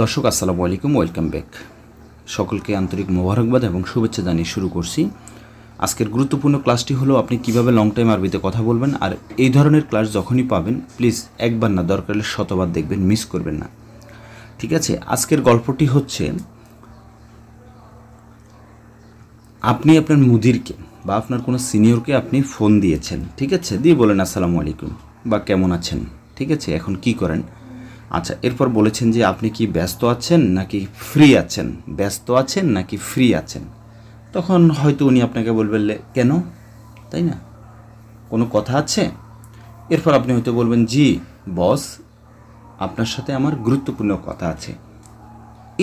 দর্শক আসসালামু আলাইকুম ওয়েলকাম ব্যাক সকলকে আন্তরিক মোবারকবাদ এবং শুভেচ্ছা জানিয়ে শুরু করছি আজকের গুরুত্বপূর্ণ ক্লাসটি হলো আপনি কিভাবে লং টাইম আরবিতে কথা বলবেন আর এই ধরনের ক্লাস যখনই পাবেন প্লিজ একবার না দরকার হলে শতবার দেখবেন মিস করবেন না ঠিক আছে আজকের গল্পটি হচ্ছে আপনি আপনার মুদিরকে বা আপনার কোনো সিনিয়রকে আপনি ফোন দিয়েছেন ঠিক আছে দিয়ে বলেন আসসালামু আলাইকুম বা কেমন আছেন ঠিক আছে এখন কি করেন আচ্ছা এরপর বলেছেন যে আপনি কি ব্যস্ত আছেন নাকি ফ্রি আছেন ব্যস্ত আছেন নাকি ফ্রি আছেন তখন হয়তো উনি আপনাকে বলবেন কেন তাই না কোনো কথা আছে এরপর আপনি হয়তো বলবেন জি বস আপনার সাথে আমার গুরুত্বপূর্ণ কথা আছে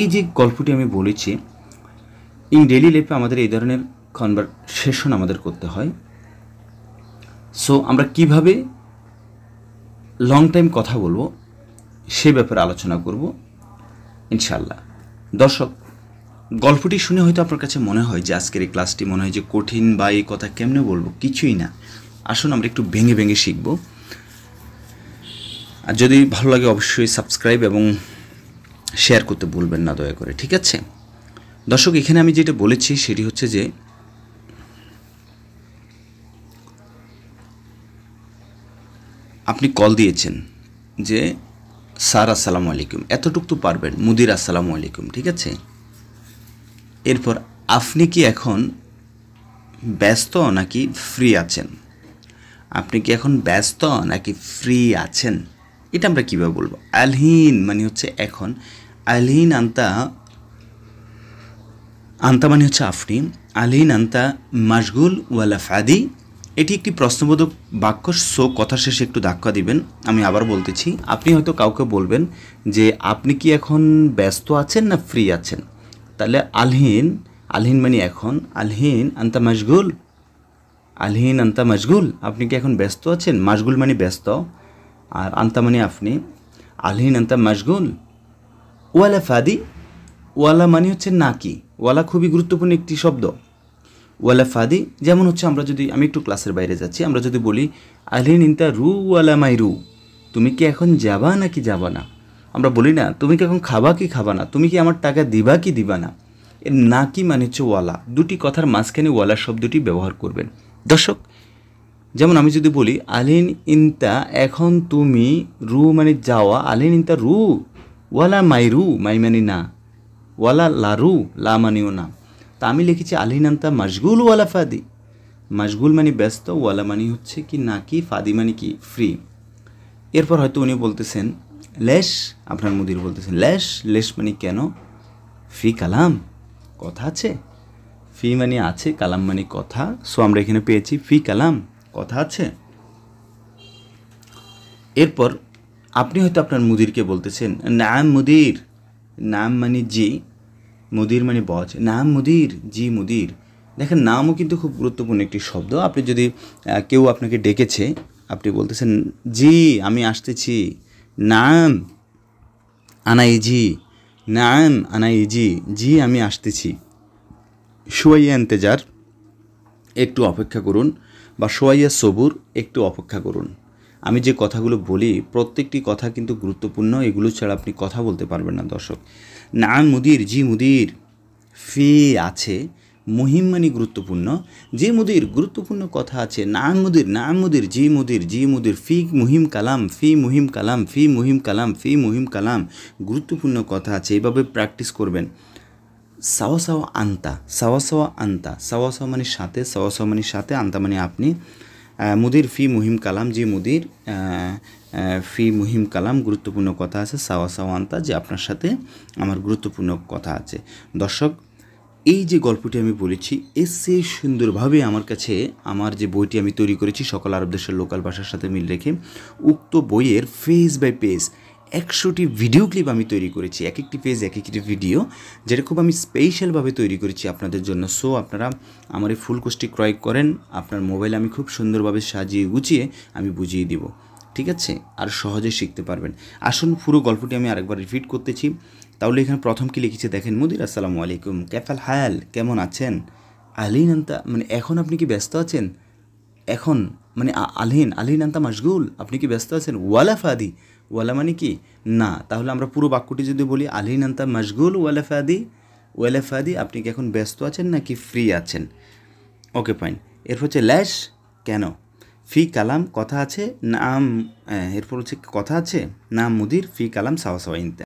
এই যে গল্পটি আমি বলেছি ইন ডেলি লাইফে আমাদের এই ধরনের কনভারসেশন আমাদের করতে হয় সো আমরা কিভাবে লং টাইম কথা বলবো সে ব্যাপারে আলোচনা করব ইনশাল্লাহ দর্শক গল্পটি শুনে হয়তো আপনার কাছে মনে হয় যে আজকের এই ক্লাসটি মনে হয় যে কঠিন বা এই কথা কেমনে বলবো কিছুই না আসুন আমরা একটু ভেঙে ভেঙে শিখব আর যদি ভালো লাগে অবশ্যই সাবস্ক্রাইব এবং শেয়ার করতে ভুলবেন না দয়া করে ঠিক আছে দর্শক এখানে আমি যেটা বলেছি সেটি হচ্ছে যে আপনি কল দিয়েছেন যে সার আসসালামু আলাইকুম এতটুক তো পারবেন মুদির আসসালামু আলাইকুম ঠিক আছে এরপর আপনি কি এখন ব্যস্ত নাকি ফ্রি আছেন আপনি কি এখন ব্যস্ত নাকি ফ্রি আছেন এটা আমরা কীভাবে বলবো আলহীন মানে হচ্ছে এখন আলহীন আন্তা আন্তা মানে হচ্ছে আফনি আলহীন আন্তা মাসগুল ওয়ালা ফাদি এটি একটি প্রশ্নবোধক বাক্য সো কথা শেষে একটু ধাক্কা দিবেন আমি আবার বলতেছি আপনি হয়তো কাউকে বলবেন যে আপনি কি এখন ব্যস্ত আছেন না ফ্রি আছেন তাহলে আলহিন আলহিন মানে এখন আলহিন আন্তা মশগুল আলহিন আন্তা মশগুল আপনি কি এখন ব্যস্ত আছেন মশগুল মানে ব্যস্ত আর আন্তা মানে আপনি আলহিন আন্তা মশগুল ওয়ালা ফাদি ওয়ালা মানে হচ্ছে নাকি ওয়ালা খুবই গুরুত্বপূর্ণ একটি শব্দ ওয়ালা ফাদি যেমন হচ্ছে আমরা যদি আমি একটু ক্লাসের বাইরে যাচ্ছি আমরা যদি বলি আহলিন ইন্তা রু ওয়ালা মাই রু তুমি কি এখন যাবা নাকি যাবা না আমরা বলি না তুমি কি এখন খাবা কি খাবা না তুমি কি আমার টাকা দিবা কি দিবা না এর না কি মানে হচ্ছে ওয়ালা দুটি কথার মাঝখানে ওয়ালা শব্দটি ব্যবহার করবেন দর্শক যেমন আমি যদি বলি আলিন ইন্তা এখন তুমি রু মানে যাওয়া আলিন ইন্তা রু ওয়ালা মাই রু মাই মানে না ওয়ালা লা রু লা মানেও না তা আমি লিখেছি আলহিনান্তা মশগুল ওয়ালা ফাদি মশগুল মানে ব্যস্ত ওয়ালা মানে হচ্ছে কি না কি ফাদি মানে কি ফ্রি এরপর হয়তো উনি বলতেছেন লেশ আপনার মুদির বলতেছেন লেশ লেশ মানে কেন ফি কালাম কথা আছে ফি মানে আছে কালাম মানে কথা সো আমরা এখানে পেয়েছি ফি কালাম কথা আছে এরপর আপনি হয়তো আপনার মুদিরকে বলতেছেন নাম মুদির নাম মানে জি মুদির মানে বজ নাম মুদির জি মুদির দেখেন নামও কিন্তু খুব গুরুত্বপূর্ণ একটি শব্দ আপনি যদি কেউ আপনাকে ডেকেছে আপনি বলতেছেন জি আমি আসতেছি নাম আনাই জি নাম আনাই জি জি আমি আসতেছি সোয়াইয়া এন্তেজার একটু অপেক্ষা করুন বা সোয়াইয়া সবুর একটু অপেক্ষা করুন আমি যে কথাগুলো বলি প্রত্যেকটি কথা কিন্তু গুরুত্বপূর্ণ এগুলো ছাড়া আপনি কথা বলতে পারবেন না দর্শক নাম মুদির জি মুদির ফি আছে মহিম মানে গুরুত্বপূর্ণ যে মুদির গুরুত্বপূর্ণ কথা আছে নাম মুদির নাম মুদির জি মুদির জি মুদির ফি মুহিম কালাম ফি মুহিম কালাম ফি মুহিম কালাম ফি মুহিম কালাম গুরুত্বপূর্ণ কথা আছে এইভাবে প্র্যাকটিস করবেন সাওয়া সাওয়া আন্তা সাওয়া সাওয়া আন্তা সাওয়া সাওয়া মানে সাথে সাওয়া সাওয়া মানে সাথে আন্তা মানে আপনি মুদির ফি মুহিম কালাম যে মুদির ফি মুহিম কালাম গুরুত্বপূর্ণ কথা আছে সাওয়া সাওয়ান্তা যে আপনার সাথে আমার গুরুত্বপূর্ণ কথা আছে দর্শক এই যে গল্পটি আমি বলেছি এসে সুন্দরভাবে আমার কাছে আমার যে বইটি আমি তৈরি করেছি সকল আরব দেশের লোকাল ভাষার সাথে মিল রেখে উক্ত বইয়ের ফেজ বাই পেজ একশোটি ভিডিও ক্লিপ আমি তৈরি করেছি এক একটি পেজ এক একটি ভিডিও যেটা খুব আমি স্পেশালভাবে তৈরি করেছি আপনাদের জন্য সো আপনারা আমার এই ফুল কোষ্টি ক্রয় করেন আপনার মোবাইল আমি খুব সুন্দরভাবে সাজিয়ে গুছিয়ে আমি বুঝিয়ে দিব ঠিক আছে আর সহজে শিখতে পারবেন আসুন পুরো গল্পটি আমি আরেকবার রিপিট করতেছি তাহলে এখানে প্রথম কি লিখেছে দেখেন মুদির আসসালামু আলাইকুম ক্যাফাল হায়াল কেমন আছেন আলিন আন্তা মানে এখন আপনি কি ব্যস্ত আছেন এখন মানে আলহিন আলহিন আন্তা মশগুল আপনি কি ব্যস্ত আছেন ওয়ালা ফাদি ওয়ালা মানে কি না তাহলে আমরা পুরো বাক্যটি যদি বলি আলহিন আন্তা মশগুল ওয়ালা ফাদি ওয়ালা ফাদি আপনি কি এখন ব্যস্ত আছেন নাকি ফ্রি আছেন ওকে ফাইন এরপর হচ্ছে ল্যাশ কেন ফি কালাম কথা আছে নাম এরপর হচ্ছে কথা আছে নাম মুদির ফি কালাম সাওয়া